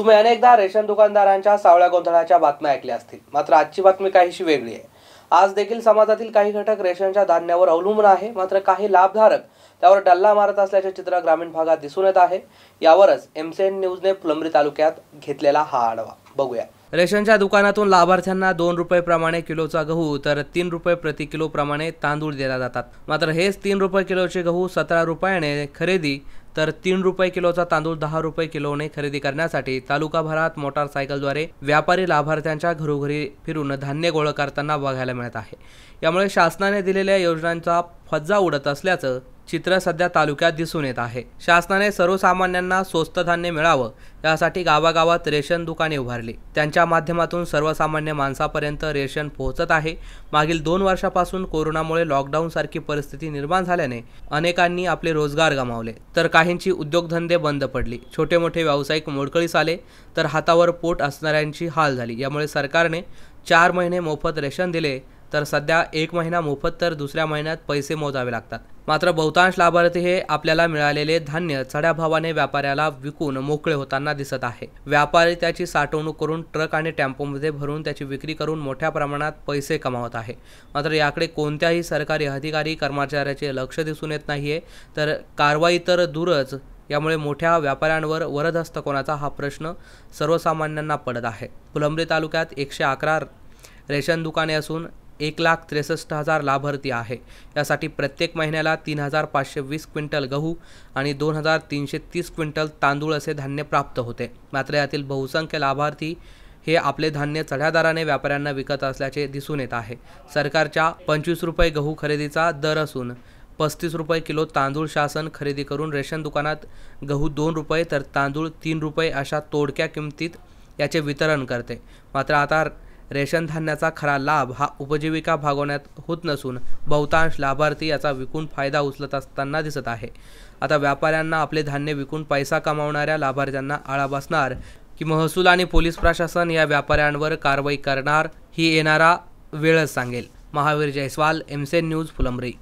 तुम्ही अनेकदा रेशन दुकानदारांच्या सावळ्या गोंधळाच्या बातम्या ऐकल्या असतील मात्र आजची बातमी काहीशी वेगळी आहे आज देखील समाजातील काही घटक रेशनच्या धान्यावर अवलंबून आहे मात्र काही लाभधारक त्यावर डल्ला मारत असल्याचे चित्र ग्रामीण भागात दिसून येत आहे यावरच एमसीएन न्यूजने फुलंब्री तालुक्यात घेतलेला हा आढावा बघूया रेशनच्या दुकानातून लाभार्थ्यांना दोन रुपये प्रमाणे किलोचा गहू तर तीन रुपये प्रति किलो प्रमाणे तांदूळ दिला जातात मात्र हेच तीन रुपये किलोचे गहू सतरा रुपयाने खरेदी तर तीन रुपये किलोचा तांदूळ दहा रुपये किलोने खरेदी करण्यासाठी तालुकाभरात मोटारसायकलद्वारे व्यापारी लाभार्थ्यांच्या घरोघरी फिरून धान्य गोळा करताना बघायला मिळत आहे यामुळे शासनाने दिलेल्या योजनांचा फज्जा उडत असल्याचं चित्र सध्या तालुक्यात दिसून येत आहे शासनाने सर्वसामान्यांना स्वस्त धान्य मिळावं यासाठी गावागावात रेशन दुकाने उभारली त्यांच्या माध्यमातून सर्वसामान्य माणसापर्यंत रेशन पोहोचत आहे मागील दोन वर्षापासून कोरोनामुळे लॉकडाऊन सारखी परिस्थिती निर्माण झाल्याने अनेकांनी आपले रोजगार गमावले तर काहींची उद्योगधंदे बंद पडली छोटे मोठे व्यावसायिक मोडकळीस आले तर हातावर पोट असणाऱ्यांची हाल झाली यामुळे सरकारने चार महिने मोफत रेशन दिले तर सध्या एक महिना मोफत तर दुसऱ्या महिन्यात पैसे मोजावे लागतात मात्र बहुतांश लाभार्थी हे आपल्याला मिळालेले धान्य चढ्या भावाने व्यापाऱ्याला विकून मोकळे होताना दिसत आहे व्यापारी त्याची साठवणूक करून ट्रक आणि टॅम्पोमध्ये भरून त्याची विक्री करून मोठ्या प्रमाणात पैसे कमावत आहे मात्र याकडे कोणत्याही सरकारी अधिकारी कर्मचाऱ्याचे लक्ष दिसून येत नाहीये तर कारवाई तर दूरच यामुळे मोठ्या व्यापाऱ्यांवर वरदहस्त कोणाचा हा प्रश्न सर्वसामान्यांना पडत आहे फुलंब्री तालुक्यात एकशे अकरा रेशन दुकाने असून एक लाख त्रेसष्ट हजार लाभार्थी आहे यासाठी प्रत्येक महिन्याला तीन हजार पाचशे वीस क्विंटल गहू आणि दोन हजार तीनशे तीस क्विंटल तांदूळ असे धान्य प्राप्त होते मात्र यातील बहुसंख्य लाभार्थी हे आपले धान्य चढ्या दराने व्यापाऱ्यांना विकत असल्याचे दिसून येत आहे सरकारच्या पंचवीस रुपये गहू खरेदीचा दर असून पस्तीस रुपये किलो तांदूळ शासन खरेदी करून रेशन दुकानात गहू दोन रुपये तर तांदूळ तीन रुपये अशा तोडक्या किमतीत याचे वितरण करते मात्र आता रेशन धान्याचा खरा लाभ हा उपजीविका भागवण्यात होत नसून बहुतांश लाभार्थी याचा विकून फायदा उचलत असताना दिसत आहे आता व्यापाऱ्यांना आपले धान्य विकून पैसा कमावणाऱ्या लाभार्थ्यांना आळा बसणार की महसूल आणि पोलीस प्रशासन या व्यापाऱ्यांवर कारवाई करणार ही येणारा वेळच सांगेल महावीर जयस्वाल एमसेन न्यूज फुलंब्री